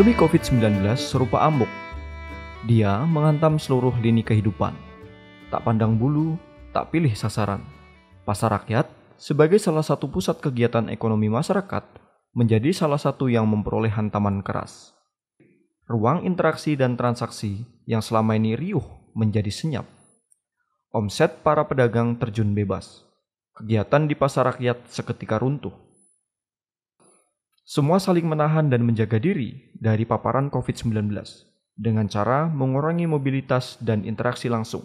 Pandemi COVID-19 serupa amuk. Dia menghantam seluruh lini kehidupan. Tak pandang bulu, tak pilih sasaran. Pasar rakyat sebagai salah satu pusat kegiatan ekonomi masyarakat menjadi salah satu yang memperoleh hantaman keras. Ruang interaksi dan transaksi yang selama ini riuh menjadi senyap. Omset para pedagang terjun bebas. Kegiatan di pasar rakyat seketika runtuh semua saling menahan dan menjaga diri dari paparan COVID-19 dengan cara mengurangi mobilitas dan interaksi langsung.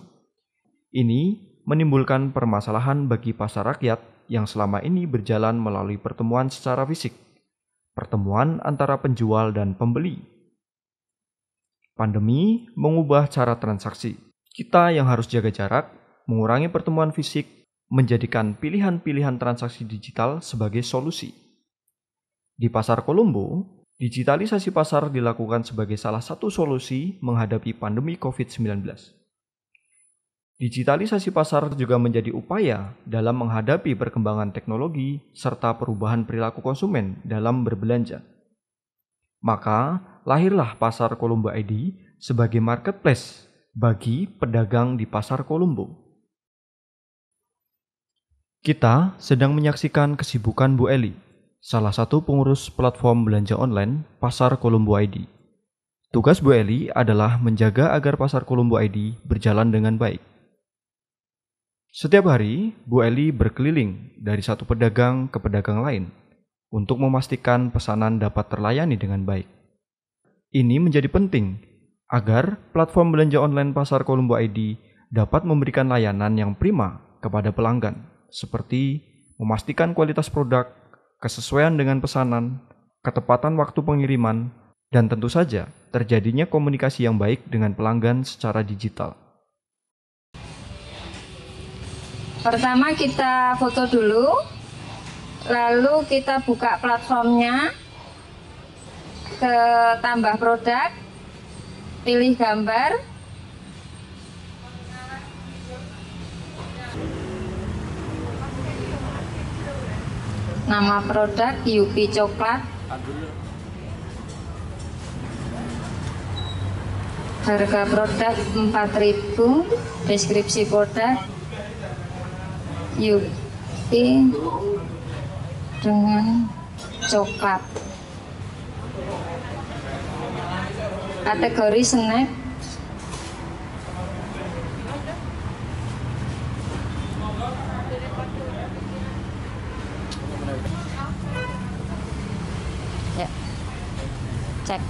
Ini menimbulkan permasalahan bagi pasar rakyat yang selama ini berjalan melalui pertemuan secara fisik, pertemuan antara penjual dan pembeli. Pandemi mengubah cara transaksi. Kita yang harus jaga jarak, mengurangi pertemuan fisik, menjadikan pilihan-pilihan transaksi digital sebagai solusi. Di pasar Kolombo, digitalisasi pasar dilakukan sebagai salah satu solusi menghadapi pandemi COVID-19. Digitalisasi pasar juga menjadi upaya dalam menghadapi perkembangan teknologi serta perubahan perilaku konsumen dalam berbelanja. Maka, lahirlah pasar Kolombo ID sebagai marketplace bagi pedagang di pasar Kolombo. Kita sedang menyaksikan kesibukan Bu Eli salah satu pengurus platform belanja online Pasar Kolombo ID. Tugas Bu Eli adalah menjaga agar Pasar Kolombo ID berjalan dengan baik. Setiap hari, Bu Eli berkeliling dari satu pedagang ke pedagang lain untuk memastikan pesanan dapat terlayani dengan baik. Ini menjadi penting agar platform belanja online Pasar Kolombo ID dapat memberikan layanan yang prima kepada pelanggan, seperti memastikan kualitas produk kesesuaian dengan pesanan, ketepatan waktu pengiriman, dan tentu saja terjadinya komunikasi yang baik dengan pelanggan secara digital. Pertama kita foto dulu, lalu kita buka platformnya, ke tambah produk, pilih gambar, Nama produk Yupi Coklat. Harga produk 4000 Deskripsi produk Yupi dengan coklat. Kategori snack Yuk. Ya. cek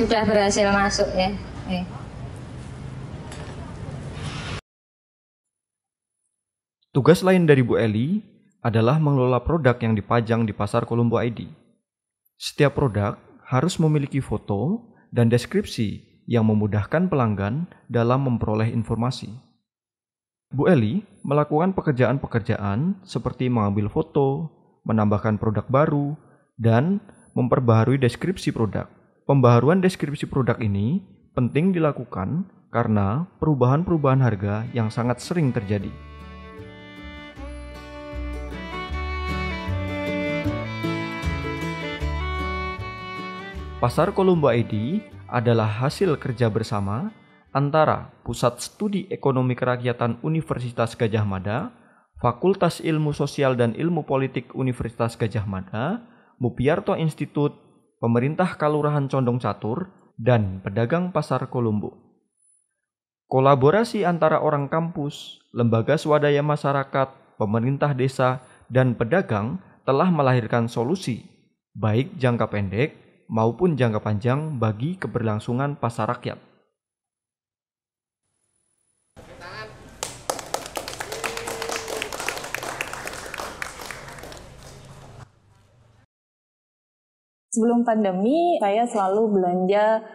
sudah berhasil masuk ya eh. Tugas lain dari Bu Eli adalah mengelola produk yang dipajang di pasar Kolombo ID. Setiap produk harus memiliki foto dan deskripsi yang memudahkan pelanggan dalam memperoleh informasi. Bu Eli melakukan pekerjaan-pekerjaan seperti mengambil foto, menambahkan produk baru, dan memperbaharui deskripsi produk. Pembaharuan deskripsi produk ini penting dilakukan karena perubahan-perubahan harga yang sangat sering terjadi. Pasar Kolomba id adalah hasil kerja bersama antara Pusat Studi Ekonomi Kerakyatan Universitas Gajah Mada, Fakultas Ilmu Sosial dan Ilmu Politik Universitas Gajah Mada, Mupiarto Institut, Pemerintah Kalurahan Condong Catur, dan Pedagang Pasar Kolombo. Kolaborasi antara orang kampus, lembaga swadaya masyarakat, pemerintah desa, dan pedagang telah melahirkan solusi, baik jangka pendek maupun jangka panjang bagi keberlangsungan pasar rakyat. Sebelum pandemi, saya selalu belanja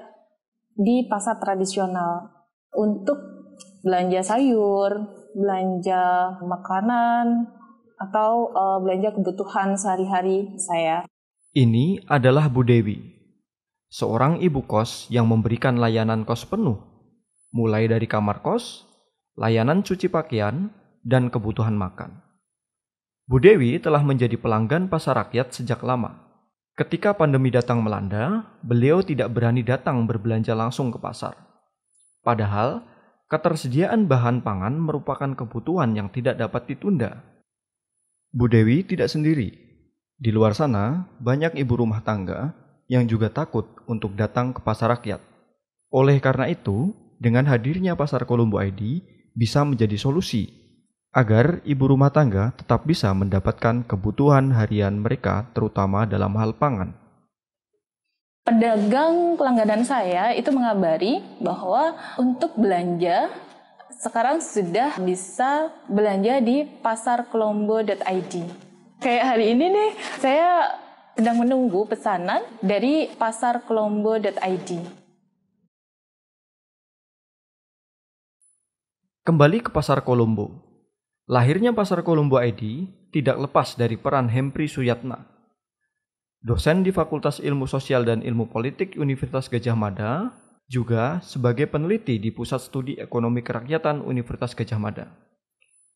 di pasar tradisional untuk belanja sayur, belanja makanan, atau uh, belanja kebutuhan sehari-hari saya. Ini adalah Bu Dewi, seorang ibu kos yang memberikan layanan kos penuh, mulai dari kamar kos, layanan cuci pakaian, dan kebutuhan makan. Bu Dewi telah menjadi pelanggan pasar rakyat sejak lama. Ketika pandemi datang melanda, beliau tidak berani datang berbelanja langsung ke pasar. Padahal, ketersediaan bahan pangan merupakan kebutuhan yang tidak dapat ditunda. Bu Dewi tidak sendiri. Di luar sana, banyak ibu rumah tangga yang juga takut untuk datang ke pasar rakyat. Oleh karena itu, dengan hadirnya pasar Kolombo ID bisa menjadi solusi agar ibu rumah tangga tetap bisa mendapatkan kebutuhan harian mereka, terutama dalam hal pangan. Pedagang langganan saya itu mengabari bahwa untuk belanja sekarang sudah bisa belanja di pasar kolombo.id. Kayak hari ini nih, saya sedang menunggu pesanan dari pasar kolombo.id. Kembali ke pasar Kolombo, Lahirnya pasar Kolombo ID tidak lepas dari peran Hempri Suyatna. Dosen di Fakultas Ilmu Sosial dan Ilmu Politik Universitas Gajah Mada, juga sebagai peneliti di Pusat Studi Ekonomi Kerakyatan Universitas Gajah Mada.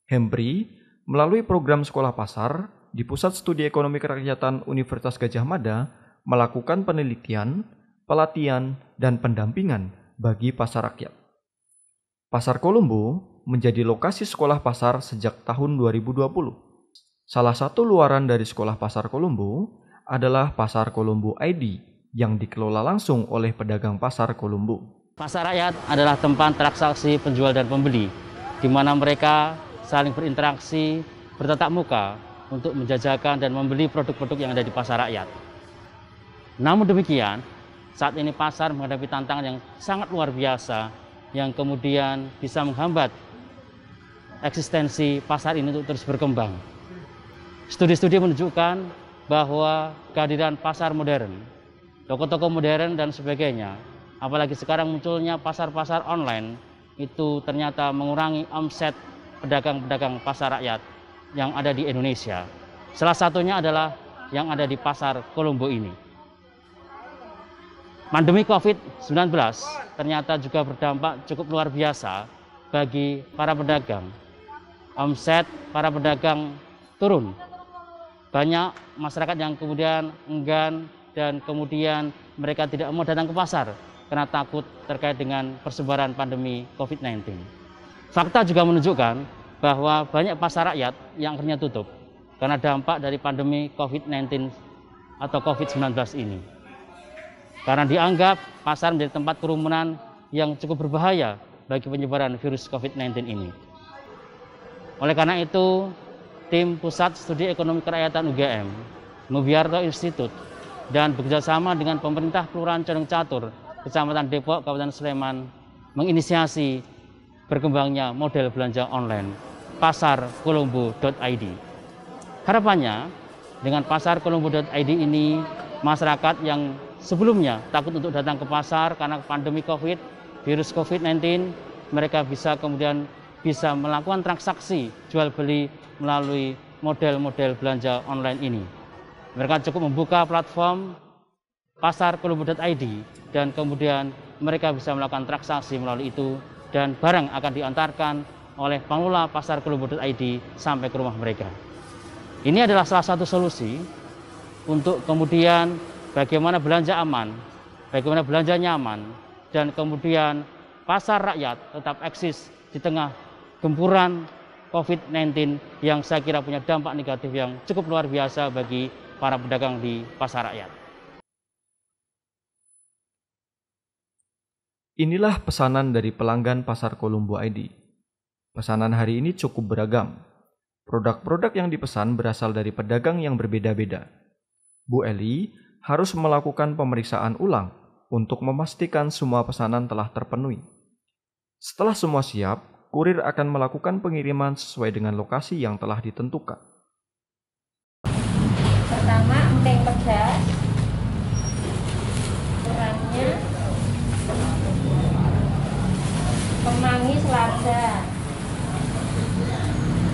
Hempri melalui program sekolah pasar di Pusat Studi Ekonomi Kerakyatan Universitas Gajah Mada melakukan penelitian, pelatihan, dan pendampingan bagi pasar rakyat. Pasar Kolombo menjadi lokasi sekolah pasar sejak tahun 2020. Salah satu luaran dari sekolah pasar Kolombo adalah Pasar Kolombo ID yang dikelola langsung oleh pedagang pasar Kolombo. Pasar rakyat adalah tempat transaksi penjual dan pembeli, di mana mereka saling berinteraksi, bertatap muka untuk menjajakan dan membeli produk-produk yang ada di pasar rakyat. Namun demikian, saat ini pasar menghadapi tantangan yang sangat luar biasa yang kemudian bisa menghambat eksistensi pasar ini untuk terus berkembang. Studi-studi menunjukkan bahwa kehadiran pasar modern, toko-toko modern dan sebagainya, apalagi sekarang munculnya pasar-pasar online, itu ternyata mengurangi omset pedagang-pedagang pasar rakyat yang ada di Indonesia. Salah satunya adalah yang ada di pasar Kolombo ini. Pandemi COVID-19 ternyata juga berdampak cukup luar biasa bagi para pedagang omset para pedagang turun. Banyak masyarakat yang kemudian enggan dan kemudian mereka tidak mau datang ke pasar karena takut terkait dengan persebaran pandemi COVID-19. Fakta juga menunjukkan bahwa banyak pasar rakyat yang akhirnya tutup karena dampak dari pandemi COVID-19 atau COVID-19 ini. Karena dianggap pasar menjadi tempat kerumunan yang cukup berbahaya bagi penyebaran virus COVID-19 ini. Oleh karena itu, tim Pusat Studi Ekonomi Kerakyatan UGM, Nubiarto Institute, dan bekerjasama dengan pemerintah Kelurahan Condong Catur, Kecamatan Depok, Kabupaten Sleman, menginisiasi berkembangnya model belanja online Pasar Kolombo.id. Harapannya, dengan Pasar Kolombo.id ini, masyarakat yang sebelumnya takut untuk datang ke pasar karena pandemi COVID, virus COVID-19, mereka bisa kemudian bisa melakukan transaksi jual beli melalui model-model belanja online ini. Mereka cukup membuka platform pasar ID dan kemudian mereka bisa melakukan transaksi melalui itu dan barang akan diantarkan oleh pengelola pasar ID sampai ke rumah mereka. Ini adalah salah satu solusi untuk kemudian bagaimana belanja aman, bagaimana belanja nyaman, dan kemudian pasar rakyat tetap eksis di tengah gempuran COVID-19 yang saya kira punya dampak negatif yang cukup luar biasa bagi para pedagang di pasar rakyat. Inilah pesanan dari pelanggan pasar Kolombo ID. Pesanan hari ini cukup beragam. Produk-produk yang dipesan berasal dari pedagang yang berbeda-beda. Bu Eli harus melakukan pemeriksaan ulang untuk memastikan semua pesanan telah terpenuhi. Setelah semua siap, kurir akan melakukan pengiriman sesuai dengan lokasi yang telah ditentukan. Pertama, emping pedas. Kurangnya. kemangi selada.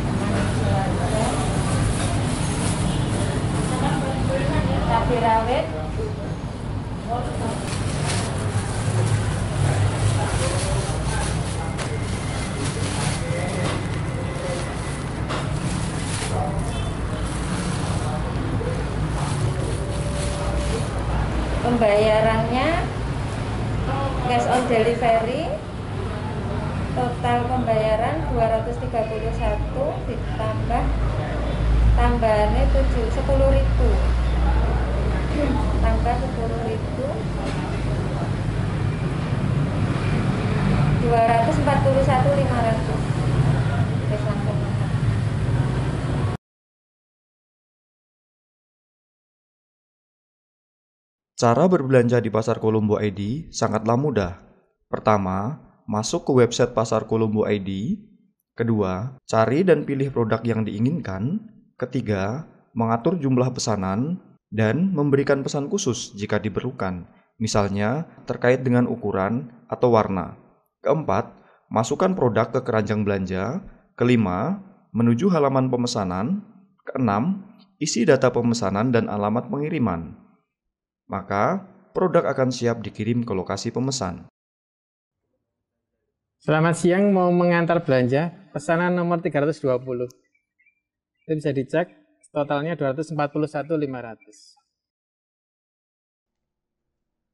Kemangi selada. Cabai rawit. pembayarannya cash on delivery total pembayaran 231 ditambah tambahannya 7 10 ribu tambah 10 ribu 241 500 Cara berbelanja di Pasar Kolombo ID sangatlah mudah. Pertama, masuk ke website Pasar Kolombo ID. Kedua, cari dan pilih produk yang diinginkan. Ketiga, mengatur jumlah pesanan dan memberikan pesan khusus jika diperlukan, misalnya terkait dengan ukuran atau warna. Keempat, masukkan produk ke keranjang belanja. Kelima, menuju halaman pemesanan. Keenam, isi data pemesanan dan alamat pengiriman maka produk akan siap dikirim ke lokasi pemesan. Selamat siang, mau mengantar belanja, pesanan nomor 320. Itu bisa dicek, totalnya 241.500.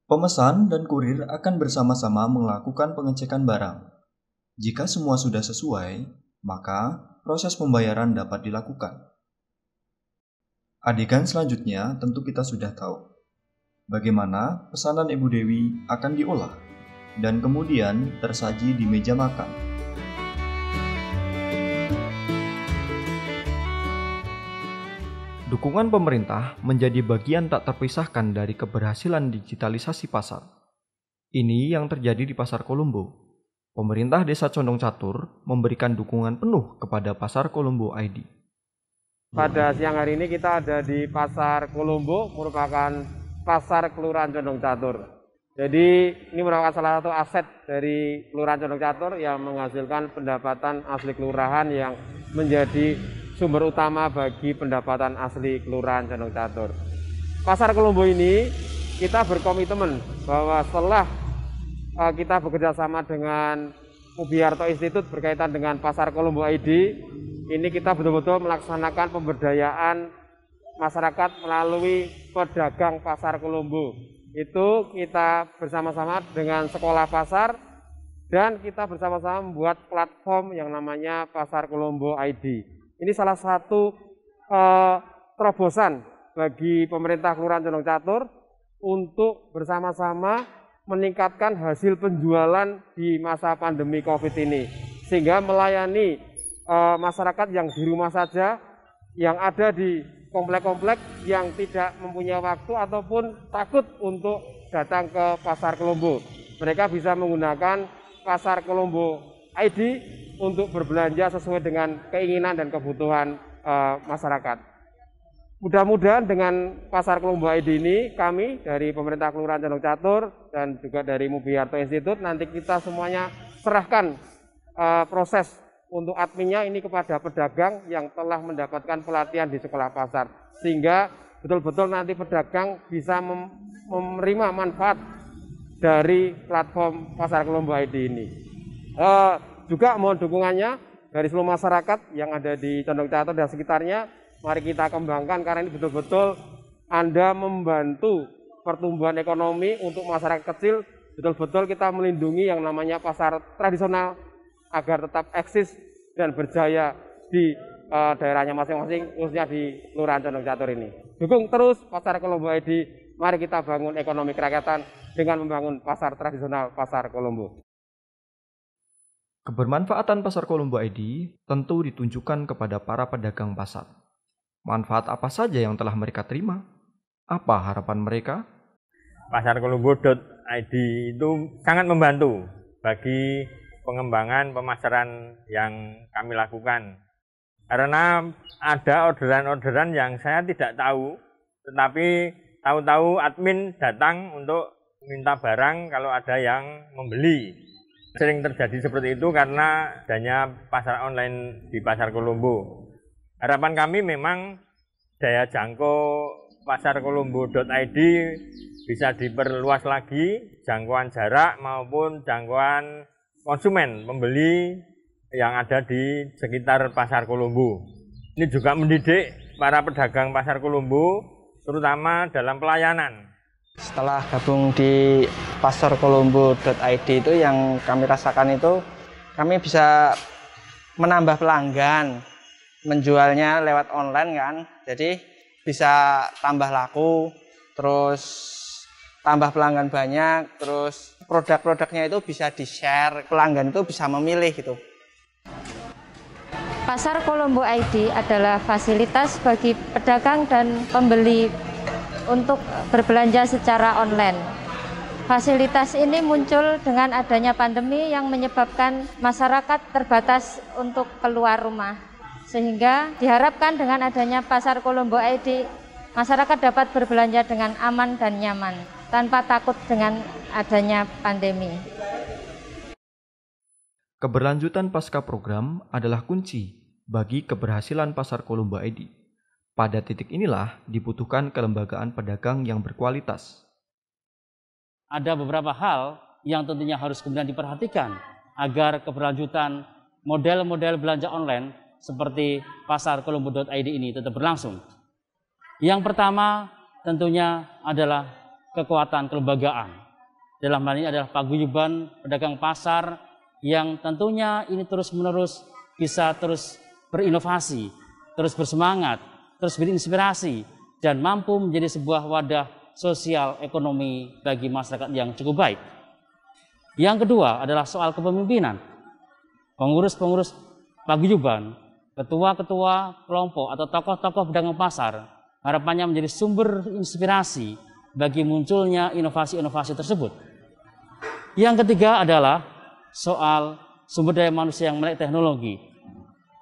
Pemesan dan kurir akan bersama-sama melakukan pengecekan barang. Jika semua sudah sesuai, maka proses pembayaran dapat dilakukan. Adegan selanjutnya tentu kita sudah tahu bagaimana pesanan Ibu Dewi akan diolah dan kemudian tersaji di meja makan. Dukungan pemerintah menjadi bagian tak terpisahkan dari keberhasilan digitalisasi pasar. Ini yang terjadi di Pasar Kolombo. Pemerintah Desa Condong Catur memberikan dukungan penuh kepada Pasar Kolombo ID. Pada siang hari ini kita ada di Pasar Kolombo, merupakan pasar Kelurahan Condong Catur. Jadi ini merupakan salah satu aset dari Kelurahan Condong Catur yang menghasilkan pendapatan asli kelurahan yang menjadi sumber utama bagi pendapatan asli Kelurahan Condong Catur. Pasar Kelumbu ini kita berkomitmen bahwa setelah eh, kita bekerja sama dengan Ubiarto Institute berkaitan dengan pasar Kolombo ID, ini kita betul-betul melaksanakan pemberdayaan masyarakat melalui pedagang pasar Kolombo. Itu kita bersama-sama dengan sekolah pasar dan kita bersama-sama membuat platform yang namanya Pasar Kolombo ID. Ini salah satu eh, terobosan bagi pemerintah Kelurahan Condong Catur untuk bersama-sama meningkatkan hasil penjualan di masa pandemi COVID ini. Sehingga melayani e, masyarakat yang di rumah saja yang ada di komplek-komplek yang tidak mempunyai waktu ataupun takut untuk datang ke Pasar kelombo Mereka bisa menggunakan Pasar kelombo ID untuk berbelanja sesuai dengan keinginan dan kebutuhan e, masyarakat. Mudah-mudahan dengan Pasar kelombo ID ini kami dari pemerintah Kelurahan Jalung Catur dan juga dari Mubiarto Institute nanti kita semuanya serahkan e, proses untuk adminnya ini kepada pedagang yang telah mendapatkan pelatihan di sekolah pasar sehingga betul-betul nanti pedagang bisa menerima manfaat dari platform pasar kelompok ID ini. e, juga mohon dukungannya dari seluruh masyarakat yang ada di Condong Teater dan sekitarnya. Mari kita kembangkan karena ini betul-betul Anda membantu pertumbuhan ekonomi untuk masyarakat kecil. Betul-betul kita melindungi yang namanya pasar tradisional agar tetap eksis dan berjaya di uh, daerahnya masing-masing, khususnya di Lurahan Condong Catur ini. Dukung terus Pasar Kolombo ID, mari kita bangun ekonomi kerakyatan dengan membangun pasar tradisional Pasar Kolombo. Kebermanfaatan Pasar Kolombo ID tentu ditunjukkan kepada para pedagang pasar. Manfaat apa saja yang telah mereka terima? Apa harapan mereka? Pasar Kolombo.id itu sangat membantu bagi pengembangan pemasaran yang kami lakukan. Karena ada orderan-orderan yang saya tidak tahu, tetapi tahu-tahu admin datang untuk minta barang kalau ada yang membeli. Sering terjadi seperti itu karena adanya pasar online di Pasar Kolombo. Harapan kami memang daya jangkau pasarkolombo.id bisa diperluas lagi jangkauan jarak maupun jangkauan konsumen pembeli yang ada di sekitar pasar Kolombo. Ini juga mendidik para pedagang pasar Kolombo terutama dalam pelayanan. Setelah gabung di pasarkolombo.id itu yang kami rasakan itu kami bisa menambah pelanggan, menjualnya lewat online kan. Jadi bisa tambah laku, terus tambah pelanggan banyak, terus produk-produknya itu bisa di-share, pelanggan itu bisa memilih gitu. Pasar Kolombo ID adalah fasilitas bagi pedagang dan pembeli untuk berbelanja secara online. Fasilitas ini muncul dengan adanya pandemi yang menyebabkan masyarakat terbatas untuk keluar rumah. Sehingga diharapkan dengan adanya Pasar Kolombo ID, masyarakat dapat berbelanja dengan aman dan nyaman tanpa takut dengan adanya pandemi. Keberlanjutan pasca program adalah kunci bagi keberhasilan pasar Kolomba ID. Pada titik inilah dibutuhkan kelembagaan pedagang yang berkualitas. Ada beberapa hal yang tentunya harus kemudian diperhatikan agar keberlanjutan model-model belanja online seperti pasar kolombo.id ini tetap berlangsung. Yang pertama tentunya adalah kekuatan kelembagaan. Dalam hal ini adalah paguyuban pedagang pasar yang tentunya ini terus-menerus bisa terus berinovasi, terus bersemangat, terus berinspirasi, dan mampu menjadi sebuah wadah sosial ekonomi bagi masyarakat yang cukup baik. Yang kedua adalah soal kepemimpinan. Pengurus-pengurus paguyuban, ketua-ketua kelompok atau tokoh-tokoh pedagang pasar harapannya menjadi sumber inspirasi, bagi munculnya inovasi-inovasi tersebut. Yang ketiga adalah soal sumber daya manusia yang melek teknologi.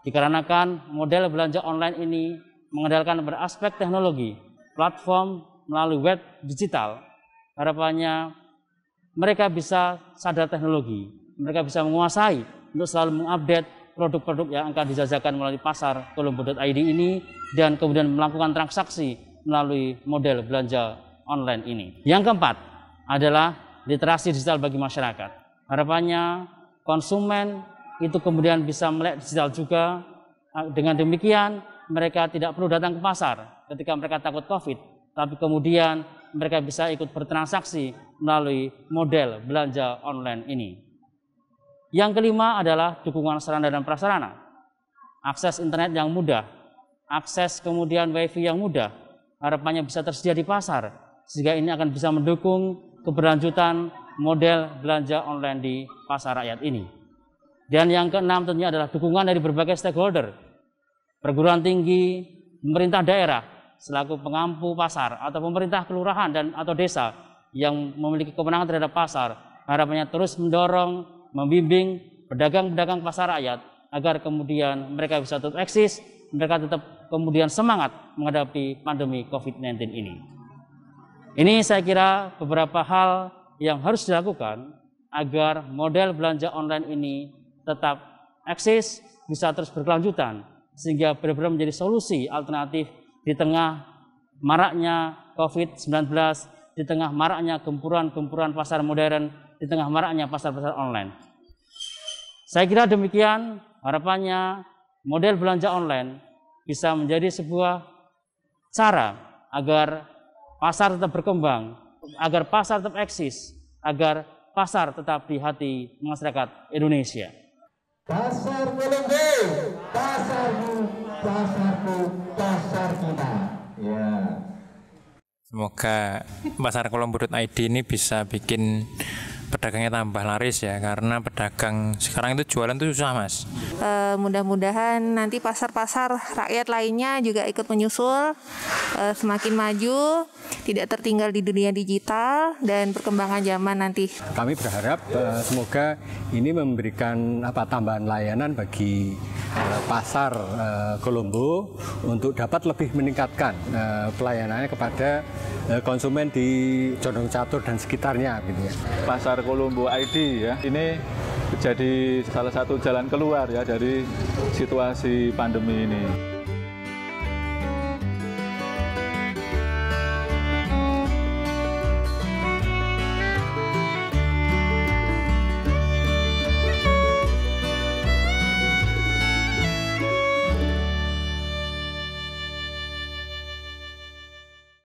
Dikarenakan model belanja online ini mengandalkan beraspek teknologi, platform melalui web digital. Harapannya mereka bisa sadar teknologi, mereka bisa menguasai untuk selalu mengupdate produk-produk yang akan dijajakan melalui pasar kolombo.id ini dan kemudian melakukan transaksi melalui model belanja online ini. Yang keempat adalah literasi digital bagi masyarakat. Harapannya konsumen itu kemudian bisa melek digital juga. Ah, dengan demikian mereka tidak perlu datang ke pasar ketika mereka takut COVID, tapi kemudian mereka bisa ikut bertransaksi melalui model belanja online ini. Yang kelima adalah dukungan sarana dan prasarana. Akses internet yang mudah, akses kemudian wifi yang mudah, harapannya bisa tersedia di pasar, sehingga ini akan bisa mendukung keberlanjutan model belanja online di pasar rakyat ini. Dan yang keenam tentunya adalah dukungan dari berbagai stakeholder, perguruan tinggi, pemerintah daerah selaku pengampu pasar atau pemerintah kelurahan dan atau desa yang memiliki kewenangan terhadap pasar harapannya terus mendorong, membimbing pedagang-pedagang pasar rakyat agar kemudian mereka bisa tetap eksis, mereka tetap kemudian semangat menghadapi pandemi COVID-19 ini. Ini saya kira beberapa hal yang harus dilakukan agar model belanja online ini tetap eksis, bisa terus berkelanjutan, sehingga benar-benar menjadi solusi alternatif di tengah maraknya COVID-19, di tengah maraknya gempuran-gempuran pasar modern, di tengah maraknya pasar-pasar online. Saya kira demikian, harapannya model belanja online bisa menjadi sebuah cara agar pasar tetap berkembang, agar pasar tetap eksis, agar pasar tetap di hati masyarakat Indonesia. Pasar melenggu, pasarmu, pasarku, pasar kita. Ya. Semoga pasar Kolomburut ID ini bisa bikin pedagangnya tambah laris ya karena pedagang sekarang itu jualan tuh susah mas uh, mudah-mudahan nanti pasar-pasar rakyat lainnya juga ikut menyusul uh, semakin maju tidak tertinggal di dunia digital dan perkembangan zaman nanti kami berharap uh, semoga ini memberikan apa tambahan layanan bagi uh, pasar uh, Kolombo untuk dapat lebih meningkatkan uh, pelayanannya kepada uh, konsumen di Condong Catur dan sekitarnya gitu ya. Pasar Kolombo ID ya. Ini jadi salah satu jalan keluar ya dari situasi pandemi ini.